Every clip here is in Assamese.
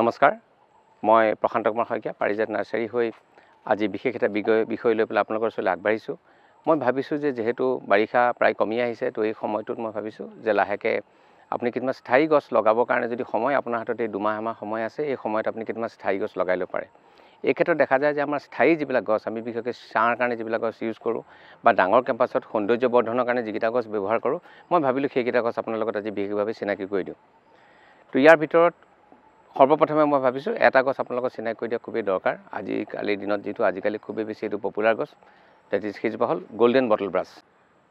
নমস্কাৰ মই প্ৰশান্ত কুমাৰ শইকীয়া পাৰিজাত নাৰ্চাৰী হৈ আজি বিশেষ এটা বিষয় বিষয় লৈ পেলাই আপোনালোকৰ ওচৰলৈ আগবাঢ়িছোঁ মই ভাবিছোঁ যে যিহেতু বাৰিষা প্ৰায় কমি আহিছে তো এই সময়টোত মই ভাবিছোঁ যে লাহেকৈ আপুনি কেইটামান স্থায়ী গছ লগাবৰ কাৰণে যদি সময় আপোনাৰ হাতত এই দুমাহ এমাহ সময় আছে এই সময়ত আপুনি কেইটামান স্থায়ী গছ লগাই ল'ব পাৰে এই ক্ষেত্ৰত দেখা যায় যে আমাৰ স্থায়ী যিবিলাক গছ আমি বিশেষকৈ ছাঁৰ কাৰণে যিবিলাক গছ ইউজ কৰোঁ বা ডাঙৰ কেম্পাছত সৌন্দৰ্য বৰ্ধনৰ কাৰণে যিকেইটা গছ ব্যৱহাৰ কৰোঁ মই ভাবিলোঁ সেইকেইটা গছ আপোনাৰ লগত আজি বিশেষভাৱে চিনাকি কৰি দিওঁ তো ইয়াৰ ভিতৰত সৰ্বপ্ৰথমে মই ভাবিছোঁ এটা গছ আপোনালোকক চিনাকি কৰি দিয়া খুবেই দৰকাৰ আজিকালিৰ দিনত যিটো আজিকালি খুবেই বেছি এইটো পপুলাৰ গছ ডেট ইজ সেইজোপা হ'ল গ'ল্ডেন বটল ব্ৰাছ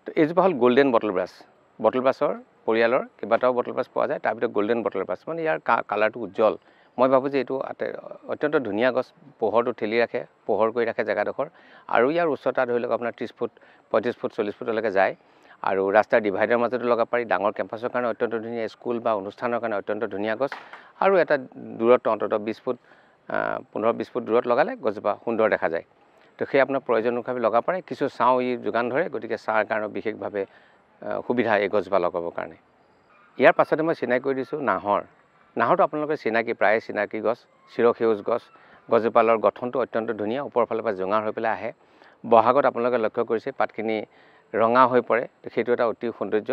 তো এইজোপা হ'ল গ'ল্ডেন বটল ব্ৰাছ বটল ব্ৰাছৰ পৰিয়ালৰ কেইবাটাও বটল ব্ৰাছ পোৱা যায় তাৰ ভিতৰত গ'ল্ডেন বটল ব্ৰাছ মানে ইয়াৰ কা কালাৰটো উজ্জ্বল মই ভাবোঁ যে এইটো অত্যন্ত ধুনীয়া গছ পোহৰটো ঠেলি ৰাখে পোহৰ কৰি ৰাখে জেগাডোখৰ আৰু ইয়াৰ উচ্চতা ধৰি লওক আপোনাৰ ত্ৰিছ ফুট পঁয়ত্ৰিছ ফুট চল্লিছ ফুটলৈকে যায় আৰু ৰাস্তাৰ ডিভাইডাৰৰ মাজতো লগাব পাৰি ডাঙৰ কেম্পাছৰ কাৰণে অত্যন্ত ধুনীয়া স্কুল বা অনুষ্ঠানৰ কাৰণে অত্যন্ত ধুনীয়া গছ আৰু এটা দূৰত্ব অন্ততঃ বিছ ফুট পোন্ধৰ বিছ ফুট দূৰত লগালে গছজোপা সুন্দৰ দেখা যায় তো সেই আপোনাৰ প্ৰয়োজন অনুসাৰে লগাব পাৰে কিছু চাওঁ ই যোগান ধৰে গতিকে ছাঁৰ কাৰণে বিশেষভাৱে সুবিধা এই গছজোপা লগাবৰ কাৰণে ইয়াৰ পাছতে মই চিনাকি কৰি দিছোঁ নাহৰ নাহৰটো আপোনালোকে চিনাকি প্ৰায়ে চিনাকি গছ চিৰসেউজ গছ গছজোপালৰ গঠনটো অত্যন্ত ধুনীয়া ওপৰৰ ফালৰ পৰা জোঙাৰ হৈ পেলাই আহে বহাগত আপোনালোকে লক্ষ্য কৰিছে পাতখিনি ৰঙা হৈ পৰে সেইটো এটা অতি সৌন্দৰ্য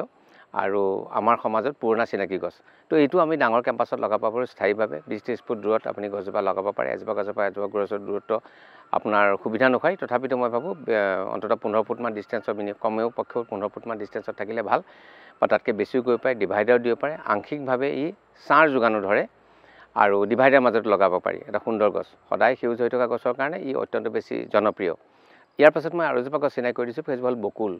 আৰু আমাৰ সমাজত পুৰণা চিনাকি গছ তো এইটো আমি ডাঙৰ কেম্পাছত লগাব পাৰোঁ স্থায়ীভাৱে বিছ ত্ৰিছ ফুট দূৰত আপুনি গছজোপা লগাব পাৰে এজোপা গছৰ পৰা এজোপা গছৰ দূৰত্ব আপোনাৰ সুবিধা নহয় তথাপিতো মই ভাবোঁ অন্ততঃ পোন্ধৰ ফুটমান ডিষ্টেঞ্চৰ বিনি কমেও পক্ষেও পোন্ধৰ ফুটমান ডিষ্টেঞ্চত থাকিলে ভাল বা তাতকৈ বেছিও গৈ পাৰে ডিভাইডাৰ দিব পাৰে আংশিকভাৱে ই ছাঁৰ যোগানো ধৰে আৰু ডিভাইডাৰ মাজত লগাব পাৰি এটা সুন্দৰ গছ সদায় সেউজ হৈ থকা গছৰ কাৰণে ই অত্যন্ত বেছি জনপ্ৰিয় ইয়াৰ পাছত মই আৰু এজোপা গছ চিনাই কৰি দিছোঁ ফেজ হ'ল বকুল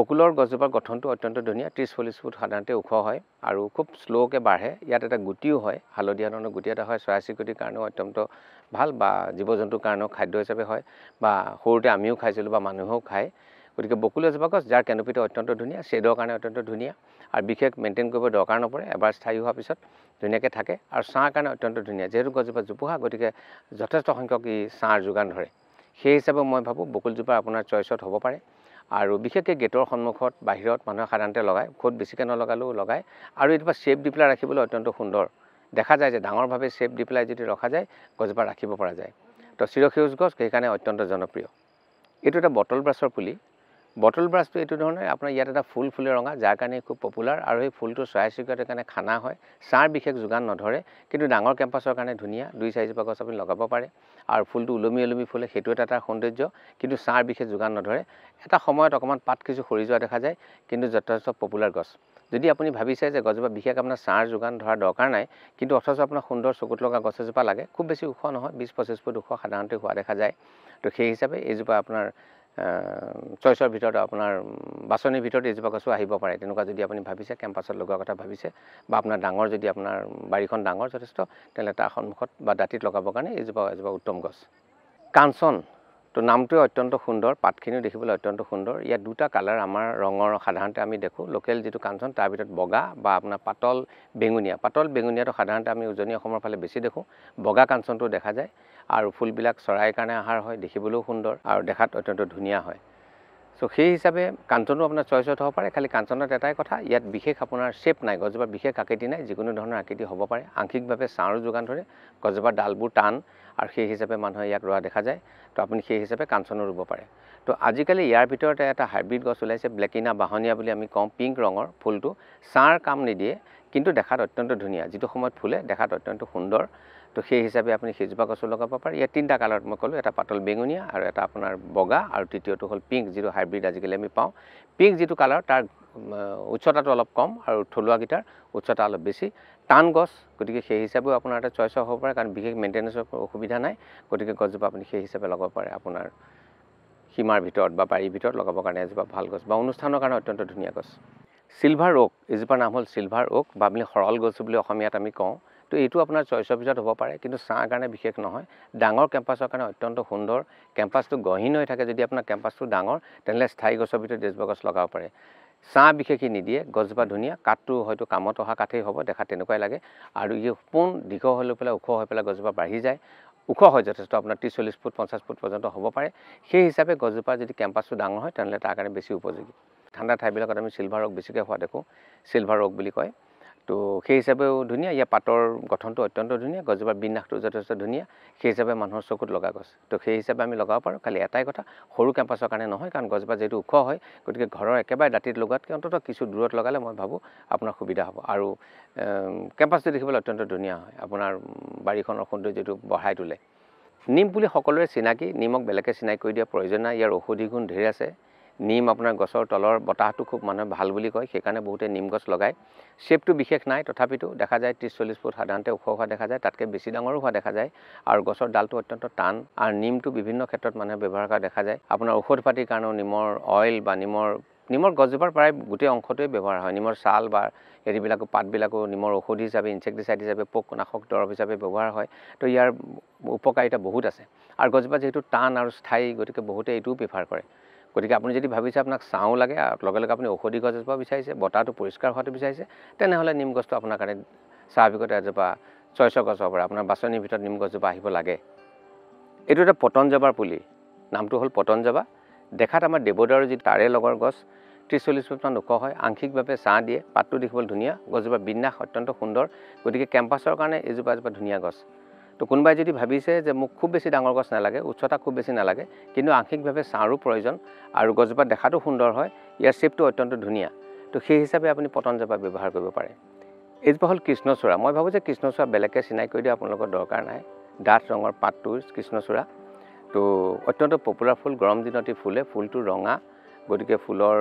বকুলৰ গছজোপাৰ গঠনটো অত্যন্ত ধুনীয়া ত্ৰিছ চল্লিছ ফুট সাধাৰণতে ওখ হয় আৰু খুব শ্ল'কৈ বাঢ়ে ইয়াত এটা গুটিও হয় হালধীয়া ধৰণৰ গুটি এটা হয় চৰাই চিৰিকটিৰ কাৰণেও অত্যন্ত ভাল বা জীৱ জন্তুৰ কাৰণেও খাদ্য হিচাপে হয় বা সৰুতে আমিও খাইছিলোঁ বা মানুহেও খায় গতিকে বকুল এজোপা গছ যাৰ কেনোপিটো অত্যন্ত ধুনীয়া শ্বেডৰ কাৰণে অত্যন্ত ধুনীয়া আৰু বিশেষ মেইনটেইন কৰিব দৰকাৰ নপৰে এবাৰ স্থায়ী হোৱাৰ পিছত ধুনীয়াকৈ থাকে আৰু ছাঁৰ কাৰণে অত্যন্ত ধুনীয়া যিহেতু গছজোপা জোপোহা গতিকে যথেষ্ট সংখ্যক ই ছাঁৰ যোগান ধৰে সেই হিচাপে মই ভাবোঁ বকুলজোপা আপোনাৰ চইচত হ'ব পাৰে আৰু বিশেষকৈ গেটৰ সন্মুখত বাহিৰত মানুহে সাধাৰণতে লগায় খুব বেছিকৈ নলগালেও লগায় আৰু এইটো চেপ দি পেলাই ৰাখিবলৈ অত্যন্ত সুন্দৰ দেখা যায় যে ডাঙৰভাৱে চেপ দি পেলাই যদি ৰখা যায় গছজোপা ৰাখিব পৰা যায় তো চিৰসেউজ গছ সেইকাৰণে অত্যন্ত জনপ্ৰিয় এইটো এটা বটল ব্ৰাছৰ পুলি বটল ব্ৰাছটো এইটো ধৰণে আপোনাৰ ইয়াত এটা ফুল ফুলে ৰঙা যাৰ কাৰণে খুব পপুলাৰ আৰু সেই ফুলটো চৰাই চিৰিকটিৰ কাৰণে খানা হয় ছাঁৰ বিশেষ যোগান নধৰে কিন্তু ডাঙৰ কেম্পাছৰ কাৰণে ধুনীয়া দুই চাৰিজোপা গছ আপুনি লগাব পাৰে আৰু ফুলটো ওলমি ওলমি ফুলে সেইটো এটা তাৰ সৌন্দৰ্য কিন্তু ছাঁৰ বিশেষ যোগান নধৰে এটা সময়ত অকণমান পাত কিছু সৰি যোৱা দেখা যায় কিন্তু যথেষ্ট পপুলাৰ গছ যদি আপুনি ভাবিছে যে গছজোপা বিশেষ আপোনাৰ ছাঁৰ যোগান ধৰাৰ দৰকাৰ নাই কিন্তু অথচ আপোনাৰ সুন্দৰ চকুত লগা গছ এজোপা লাগে খুব বেছি ওখ নহয় বিছ পঁচিছ ফুট ওখ সাধাৰণতে হোৱা দেখা যায় তো সেই হিচাপে এইজোপা আপোনাৰ চইচৰ ভিতৰত আপোনাৰ বাছনিৰ ভিতৰত এজোপা গছো আহিব পাৰে তেনেকুৱা যদি আপুনি ভাবিছে কেম্পাছত লগোৱাৰ কথা ভাবিছে বা আপোনাৰ ডাঙৰ যদি আপোনাৰ বাৰীখন ডাঙৰ যথেষ্ট তেনেহ'লে তাৰ সন্মুখত বা দাঁতিত লগাবৰ কাৰণে এজোপা এজোপা উত্তম গছ কাঞ্চন তো নামটোৱে অত্যন্ত সুন্দৰ পাতখিনিও দেখিবলৈ অত্যন্ত সুন্দৰ ইয়াত দুটা কালাৰ আমাৰ ৰঙৰ সাধাৰণতে আমি দেখোঁ লোকেল যিটো কাঞ্চন তাৰ ভিতৰত বগা বা আপোনাৰ পাতল বেঙুনীয়া পাতল বেঙুনীয়াটো সাধাৰণতে আমি উজনি অসমৰ ফালে বেছি দেখোঁ বগা কাঞ্চনটো দেখা যায় আৰু ফুলবিলাক চৰাইৰ কাৰণে আহাৰ হয় দেখিবলৈও সুন্দৰ আৰু দেখাত অত্যন্ত ধুনীয়া হয় চ' সেই হিচাপে কাঞ্চনো আপোনাৰ চইচত হ'ব পাৰে খালী কাঞ্চনত এটাই কথা ইয়াত বিশেষ আপোনাৰ শ্বেপ নাই গছজোপাৰ বিশেষ আকৃতি নাই যিকোনো ধৰণৰ আকৃতি হ'ব পাৰে আংশিকভাৱে ছাঁৰ যোগান ধৰে গছজোপাৰ ডালবোৰ টান আৰু সেই হিচাপে মানুহে ইয়াক ৰোৱা দেখা যায় তো আপুনি সেই হিচাপে কাঞ্চনো ৰুব পাৰে তো আজিকালি ইয়াৰ ভিতৰতে এটা হাইব্ৰিড গছ ওলাইছে ব্লেকিনা বাহনীয়া বুলি আমি কওঁ পিংক ৰঙৰ ফুলটো ছাঁৰ কাম নিদিয়ে কিন্তু দেখাত অত্যন্ত ধুনীয়া যিটো সময়ত ফুলে দেখাত অত্যন্ত সুন্দৰ তো সেই হিচাপে আপুনি সেইজোপা কচু লগাব পাৰে ইয়াত তিনিটা কালাৰত মই ক'লোঁ এটা পাতল বেঙুনীয়া আৰু এটা আপোনাৰ বগা আৰু তৃতীয়টো হ'ল পিংক যিটো হাইব্ৰিড আজিকালি আমি পাওঁ পিংক যিটো কালাৰ তাৰ উচ্চতাটো অলপ কম আৰু থলুৱাকেইটাৰ উচ্চতা অলপ বেছি টান গছ গতিকে সেই হিচাপেও আপোনাৰ এটা চইচ হ'ব পাৰে কাৰণ বিশেষ মেইনটেনেঞ্চৰ অসুবিধা নাই গতিকে গছজোপা আপুনি সেই হিচাপে লগাব পাৰে আপোনাৰ সীমাৰ ভিতৰত বা বাৰীৰ ভিতৰত লগাবৰ কাৰণে এজোপা ভাল গছ বা অনুষ্ঠানৰ কাৰণে অত্যন্ত ধুনীয়া গছ চিলভাৰ অ'ক এজোপাৰ নাম হ'ল চিলভাৰ অ'ক বা আমি সৰল গছ বুলি অসমীয়াত আমি কওঁ তো এইটো আপোনাৰ চইছৰ পিছত হ'ব পাৰে কিন্তু ছাঁৰ কাৰণে বিশেষ নহয় ডাঙৰ কেম্পাছৰ কাৰণে অত্যন্ত সুন্দৰ কেম্পাছটো গহীন হৈ থাকে যদি আপোনাৰ কেম্পাছটো ডাঙৰ তেনেহ'লে স্থায়ী গছৰ ভিতৰত ড্ৰেছবা গছ লগাব পাৰে ছাঁ বিশেষ নিদিয়ে গছজোপা ধুনীয়া কাঠটো হয়তো কামত অহা কাঠেই হ'ব দেখাত তেনেকুৱাই লাগে আৰু ই সোণ দীঘল হৈ পেলাই ওখ হৈ পেলাই গছজোপা বাঢ়ি যায় ওখ হয় যথেষ্ট আপোনাৰ ত্ৰিছ চল্লিছ ফুট পঞ্চাছ ফুট পৰ্যন্ত হ'ব পাৰে সেই হিচাপে গছজোপা যদি কেম্পাছটো ডাঙৰ হয় তেনেহ'লে তাৰ কাৰণে বেছি উপযোগী ঠাণ্ডা ঠাইবিলাকত আমি চিলভাৰ ৰোগ বেছিকৈ হোৱা দেখোঁ চিলভাৰ ৰোগ বুলি কয় তো সেই হিচাপেও ধুনীয়া ইয়াৰ পাতৰ গঠনটো অত্যন্ত ধুনীয়া গছজোপাৰ বিন্যাসটো যথেষ্ট ধুনীয়া সেই হিচাপে মানুহৰ চকুত লগা গছ তো সেই হিচাপে আমি লগাব পাৰোঁ খালি এটাই কথা সৰু কেম্পাছৰ কাৰণে নহয় কাৰণ গছজোপা যিহেতু ওখ হয় গতিকে ঘৰৰ একেবাৰে দাঁতিত লগোৱাতকৈ অন্তত কিছু দূৰত লগালে মই ভাবোঁ আপোনাৰ সুবিধা হ'ব আৰু কেম্পাছটো দেখিবলৈ অত্যন্ত ধুনীয়া হয় আপোনাৰ বাৰীখনৰ সৌন্দৰ্যটো বঢ়াই তোলে নিম পুলি সকলোৱে চিনাকি নিমক বেলেগে চিনাকি কৰি দিয়াৰ প্ৰয়োজন নাই ইয়াৰ ঔষধি গুণ ধেৰ আছে নিম আপোনাৰ গছৰ তলৰ বতাহটো খুব মানুহে ভাল বুলি কয় সেইকাৰণে বহুতে নিম গছ লগায় শ্বেপটো বিশেষ নাই তথাপিতো দেখা যায় ত্ৰিছ চল্লিছ ফুট সাধাৰণতে ওখ হোৱা দেখা যায় তাতকৈ বেছি ডাঙৰো হোৱা দেখা যায় আৰু গছৰ ডালটো অত্যন্ত টান আৰু নিমটো বিভিন্ন ক্ষেত্ৰত মানুহে ব্যৱহাৰ কৰা দেখা যায় আপোনাৰ ঔষধ পাতিৰ কাৰণেও নিমৰ অইল বা নিমৰ নিমৰ গছজোপাৰ প্ৰায় গোটেই অংশটোৱেই ব্যৱহাৰ হয় নিমৰ ছাল বা হেৰিবিলাকো পাতবিলাকো নিমৰ ঔষধি হিচাপে ইনচেক্টিচাইড হিচাপে পোক নাশক দৰৱ হিচাপে ব্যৱহাৰ হয় তো ইয়াৰ উপকাৰিতা বহুত আছে আৰু গছজোপা যিহেতু টান আৰু স্থায়ী গতিকে বহুতে এইটোও প্ৰিফাৰ কৰে গতিকে আপুনি যদি ভাবিছে আপোনাক ছাঁও লাগে লগে লগে আপুনি ঔষধি গছ এজোপা বিচাৰিছে বতাহটো পৰিষ্কাৰ হোৱাটো বিচাৰিছে তেনেহ'লে নিম গছটো আপোনাৰ কাৰণে স্বাভাৱিকতে এজোপা ছয়শ গছ হ'ব পাৰে আপোনাৰ বাছনিৰ ভিতৰত নিম গছজোপা আহিব লাগে এইটো এটা পতনজবাৰ পুলি নামটো হ'ল পতনজবা দেখাত আমাৰ দেৱদাৰু যি তাৰে লগৰ গছ ত্ৰিছ চল্লিছ ফুটমান ওখ হয় আংশিকভাৱে ছাঁ দিয়ে পাতটো দেখিবলৈ ধুনীয়া গছজোপা বিন্যাস অত্যন্ত সুন্দৰ গতিকে কেম্পাছৰ কাৰণে এজোপা এজোপা ধুনীয়া গছ তো কোনোবাই যদি ভাবিছে যে মোক খুব বেছি ডাঙৰ গছ নালাগে উচ্চতা খুব বেছি নালাগে কিন্তু আংশিকভাৱে ছাঁৰো প্ৰয়োজন আৰু গছজোপা দেখাটো সুন্দৰ হয় ইয়াৰ শ্বেপটো অত্যন্ত ধুনীয়া তো সেই হিচাপে আপুনি পতনজোপা ব্যৱহাৰ কৰিব পাৰে এইজোপা হ'ল কৃষ্ণচূড়া মই ভাবোঁ যে কৃষ্ণচূড়া বেলেগকৈ চিনাই কৰি দিয়া আপোনালোকৰ দৰকাৰ নাই ডাঠ ৰঙৰ পাতটো কৃষ্ণচূড়া তো অত্যন্ত পপুলাৰ ফুল গৰম দিনত এই ফুলে ফুলটো ৰঙা গতিকে ফুলৰ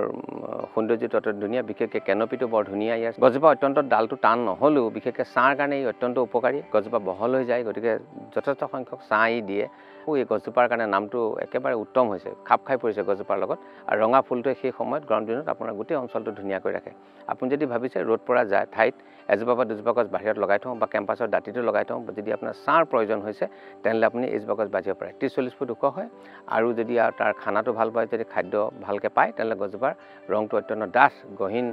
সৌন্দৰ্যটো অত্যন্ত ধুনীয়া বিশেষকৈ কেনপিটো বৰ ধুনীয়া ইয়াৰ গছজোপা অত্যন্ত ডালটো টান নহ'লেও বিশেষকৈ ছাঁৰ কাৰণে ই অত্যন্ত উপকাৰী গছজোপা বহল হৈ যায় গতিকে যথেষ্ট সংখ্যক ছাঁ ই দিয়ে দেখোঁ এই গছজোপাৰ কাৰণে নামটো একেবাৰে উত্তম হৈছে খাপ খাই পৰিছে গছজোপাৰ লগত আৰু ৰঙা ফুলটোৱে সেই সময়ত গৰম দিনত আপোনাৰ গোটেই অঞ্চলটো ধুনীয়াকৈ ৰাখে আপুনি যদি ভাবিছে ৰ'দ পৰা যায় ঠাইত এজোপা বা দুজোপা গছ বাহিৰত লগাই থওঁ বা কেম্পাছৰ দাঁতিটো লগাই থওঁ যদি আপোনাৰ ছাঁৰ প্ৰয়োজন হৈছে তেনেহ'লে আপুনি এজোপা গছ বাজিব পাৰে ত্ৰিছ চল্লিছ ফুট ওখ হয় আৰু যদি আৰু তাৰ খানাটো ভাল পায় যদি খাদ্য ভালকৈ পায় তেনেহ'লে গছজোপাৰ ৰংটো অত্যন্ত ডাঠ গহীন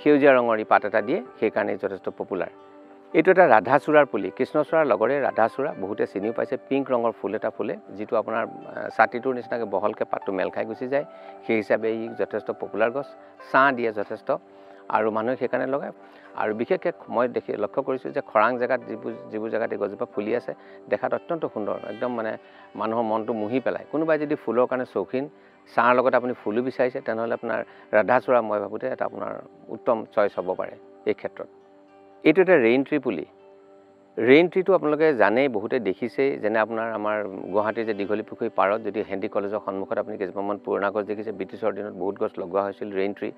সেউজীয়া ৰঙৰ এই পাত এটা দিয়ে সেইকাৰণে যথেষ্ট পপুলাৰ এইটো এটা ৰাধাচূড়াৰ পুলি কৃষ্ণচূড়াৰ লগৰে ৰাধাচূড়া বহুতে চিনিও পাইছে পিংক ৰঙৰ ফুল এটা ফুলে যিটো আপোনাৰ ছাতিটোৰ নিচিনাকৈ বহলকৈ পাতটো মেল খাই গুচি যায় সেই হিচাপে ই যথেষ্ট পপুলাৰ গছ ছাঁ দিয়ে যথেষ্ট আৰু মানুহে সেইকাৰণে লগায় আৰু বিশেষকৈ মই দেখি লক্ষ্য কৰিছোঁ যে খৰাং জেগাত যিবোৰ যিবোৰ জেগাত এই গছজোপা ফুলি আছে দেখাত অত্যন্ত সুন্দৰ একদম মানে মানুহৰ মনটো মুহি পেলায় কোনোবাই যদি ফুলৰ কাৰণে চৌখিন ছাঁৰ লগত আপুনি ফুলো বিচাৰিছে তেনেহ'লে আপোনাৰ ৰাধাচূড়া মই ভাবোঁতে এটা আপোনাৰ উত্তম চইচ হ'ব পাৰে এই ক্ষেত্ৰত এইটো এটা ৰেইন ট্ৰি পুলি ৰেইন ট্ৰিটো আপোনালোকে জানেই বহুতে দেখিছেই যেনে আপোনাৰ আমাৰ গুৱাহাটীৰ যে দীঘলী পুখুৰী পাৰত যদি হেণ্ডি কলেজৰ সন্মুখত আপুনি কেইজোপামান পুৰণা গছ দেখিছে ব্ৰিটিছৰ দিনত বহুত গছ লগোৱা হৈছিল ৰেইন ট্ৰি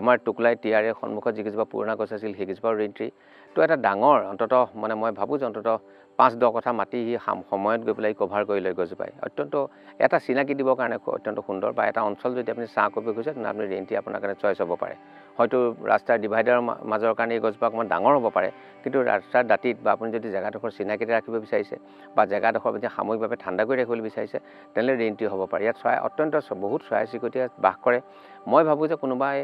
আমাৰ টোকলাই টি আৰ এৰ সন্মুখত যিকেইজোপা পুৰণা গছ আছিল সেইকেইজোপাও ৰেইন ট্ৰি তো এটা ডাঙৰ অন্ততঃ মানে মই ভাবোঁ যে অন্ততঃ পাঁচ দহ কথা মাতি সি সময়ত গৈ পেলাই কভাৰ কৰি লৈ গছজোপাই অত্যন্ত এটা চিনাকি দিবৰ কাৰণে অত্যন্ত সুন্দৰ বা এটা অঞ্চল যদি আপুনি চাহ কৰিব খুজিছে তেনেহ'লে আপুনি ৰেণ্টি আপোনাৰ কাৰণে চইচ হ'ব পাৰে হয়তো ৰাস্তাৰ ডিভাইডাৰৰ মাজৰ কাৰণে এই গছজোপা অকণমান ডাঙৰ হ'ব পাৰে কিন্তু ৰাস্তাৰ দাঁতিত বা আপুনি যদি জেগাডোখৰ চিনাকিতে ৰাখিব বিচাৰিছে বা জেগাডোখৰ যদি সাময়িকভাৱে ঠাণ্ডা কৰি ৰাখিবলৈ বিচাৰিছে তেনেহ'লে ৰেণ্টি হ'ব পাৰে ইয়াত চৰাই অত্যন্ত বহুত চৰাই চিৰিকটিয়ে বাস কৰে মই ভাবোঁ যে কোনোবাই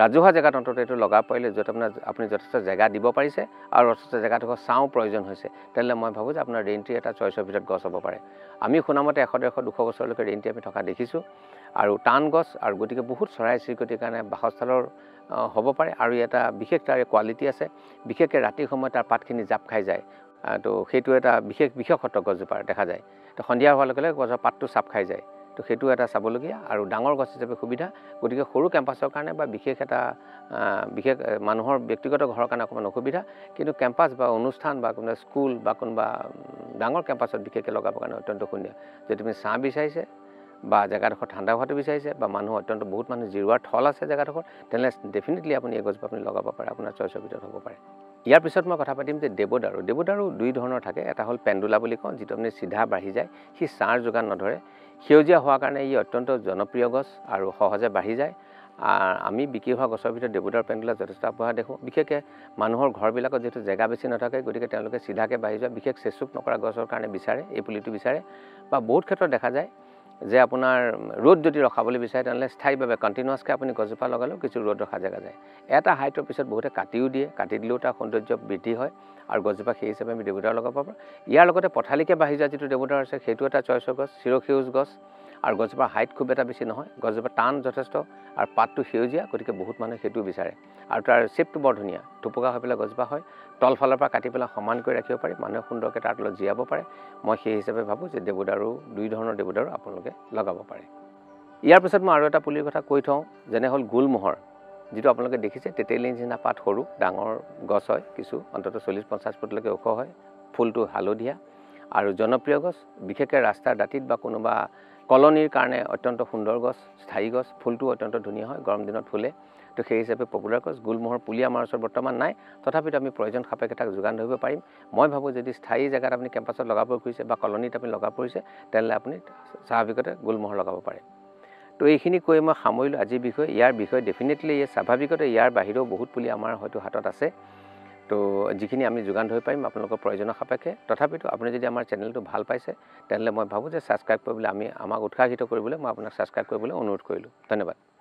ৰাজহুৱা জেগাত অন্ততঃ এইটো লগাব পাৰিলে য'ত আপোনাৰ আপুনি যথেষ্ট জেগা দিব পাৰিছে আৰু যথেষ্ট জেগাডোখৰ চাওঁ প্ৰয়োজন হৈছে তেনেহ'লে মই ভাবোঁ যে আপোনাৰ ৰেণ্টি এটা চইচৰ ভিতৰত গছ হ'ব পাৰে আমি শুনামতে এশ ডেৰশ দুশ বছৰলৈকে ৰেণ্টি আমি থকা দেখিছোঁ আৰু টান গছ আৰু গতিকে বহুত চৰাই চিৰিকটিৰ কাৰণে বাসস্থানৰ হ'ব পাৰে আৰু এটা বিশেষ তাৰে কোৱালিটি আছে বিশেষকৈ ৰাতিৰ সময়ত তাৰ পাতখিনি জাপ খাই যায় ত' সেইটো এটা বিশেষ বিশেষত্ব গছজোপাৰ দেখা যায় ত' সন্ধিয়া হোৱাৰ লগে লগে গছৰ পাতটো চাপ খাই যায় তো সেইটো এটা চাবলগীয়া আৰু ডাঙৰ গছ হিচাপে সুবিধা গতিকে সৰু কেম্পাছৰ কাৰণে বা বিশেষ এটা বিশেষ মানুহৰ ব্যক্তিগত ঘৰৰ কাৰণে অকণমান অসুবিধা কিন্তু কেম্পাছ বা অনুষ্ঠান বা কোনোবা স্কুল বা কোনোবা ডাঙৰ কেম্পাছত বিশেষকৈ লগাবৰ কাৰণে অত্যন্ত সুন্দৰ যদি তুমি ছাঁ বিচাৰিছে বা জেগাডোখৰ ঠাণ্ডা হোৱাটো বিচাৰিছে বা মানুহ অত্যন্ত বহুত মানুহ জিৰোৱাৰ থল আছে জেগাডোখৰ তেনেহ'লে ডেফিনেটলি আপুনি এই গছবোৰ আপুনি লগাব পাৰে আপোনাৰ চৰ্চৰ ভিতৰত হ'ব পাৰে ইয়াৰ পিছত মই কথা পাতিম যে দেৱদাৰু দেৱদাৰু দুই ধৰণৰ থাকে এটা হ'ল পেণ্ডুলা বুলি কওঁ যিটো আপুনি চিধা বাঢ়ি যায় সি ছাঁৰ যোগান নধৰে সেউজীয়া হোৱাৰ কাৰণে ই অত্যন্ত জনপ্ৰিয় গছ আৰু সহজে বাঢ়ি যায় আমি বিক্ৰী হোৱা গছৰ ভিতৰত দেৱদাৰ পেণ্ডলা যথেষ্ট আগবঢ়া দেখোঁ বিশেষকৈ মানুহৰ ঘৰবিলাকত যিহেতু জেগা বেছি নাথাকে গতিকে তেওঁলোকে চিধাকৈ বাঢ়ি যোৱা বিশেষ চেচুক নকৰা গছৰ কাৰণে বিচাৰে এই পুলিটো বিচাৰে বা বহুত ক্ষেত্ৰত দেখা যায় যে আপোনাৰ ৰ'দ যদি ৰখাবলৈ বিচাৰে তেনেহ'লে স্থায়ীভাৱে কণ্টিনিউৱাছকৈ আপুনি গছজোপা লগালেও কিছু ৰ'দ ৰখা জেগা যায় এটা হাইটৰ পিছত বহুতে কাটিও দিয়ে কাটি দিলেও তাৰ সৌন্দৰ্য বৃদ্ধি হয় আৰু গছজোপা সেই হিচাপে আমি দেৱতাৰ লগাব পাৰোঁ ইয়াৰ লগতে পথালিকে বাঢ়ি যোৱা যিটো দেৱতাৰ আছে সেইটো এটা চইচৰ গছ চিৰসেউজ গছ আৰু গছজোপাৰ হাইট খুব এটা বেছি নহয় গছজোপাৰ টান যথেষ্ট আৰু পাতটো সেউজীয়া গতিকে বহুত মানুহে সেইটো বিচাৰে আৰু তাৰ চেপটো বৰ ধুনীয়া টুপুকা হৈ পেলাই গছজোপা হয় তলফালৰ পৰা কাটি পেলাই সমানকৈ ৰাখিব পাৰি মানুহে সুন্দৰকৈ তাৰ তলত জীয়াব পাৰে মই সেই হিচাপে ভাবোঁ যে দেৱদাৰু দুই ধৰণৰ দেৱদাৰু আপোনালোকে লগাব পাৰে ইয়াৰ পিছত মই আৰু এটা পুলিৰ কথা কৈ থওঁ যেনে হ'ল গোলমোহৰ যিটো আপোনালোকে দেখিছে তেতেলি নিচিনা পাত সৰু ডাঙৰ গছ হয় কিছু অন্ততঃ চল্লিছ পঞ্চাছ ফুটলৈকে ওখ হয় ফুলটো হালধীয়া আৰু জনপ্ৰিয় গছ বিশেষকৈ ৰাস্তাৰ দাঁতিত বা কোনোবা কলনীৰ কাৰণে অত্যন্ত সুন্দৰ গছ স্থায়ী গছ ফুলটো অত্যন্ত ধুনীয়া হয় গৰম দিনত ফুলে তো সেই হিচাপে পপুলাৰ গছ গুলমোহৰ পুলি আমাৰ ওচৰত বৰ্তমান নাই তথাপিতো আমি প্ৰয়োজন সাপেক্ষে তাক যোগান ধৰিব পাৰিম মই ভাবোঁ যদি স্থায়ী জেগাত আপুনি কেম্পাছত লগাব খুজিছে বা কলনীত আপুনি লগাব পৰিছে তেনেহ'লে আপুনি স্বাভাৱিকতে গুলমোহৰ লগাব পাৰে তো এইখিনি কৈ মই সামৰিলোঁ আজিৰ বিষয়ে ইয়াৰ বিষয়ে ডেফিনেটলি স্বাভাৱিকতে ইয়াৰ বাহিৰেও বহুত পুলি আমাৰ হয়তো হাতত আছে তো যিখিনি আমি যোগান ধৰি পাৰিম আপোনালোকৰ প্ৰয়োজনৰ সাপেক্ষে তথাপিতো আপুনি যদি আমাৰ চেনেলটো ভাল পাইছে তেনেহ'লে মই ভাবোঁ যে ছাবস্ক্ৰাইব কৰিবলৈ আমি আমাক উৎসাহিত কৰিবলৈ মই আপোনাক ছাবস্ক্ৰাইব কৰিবলৈ অনুৰোধ কৰিলোঁ ধন্যবাদ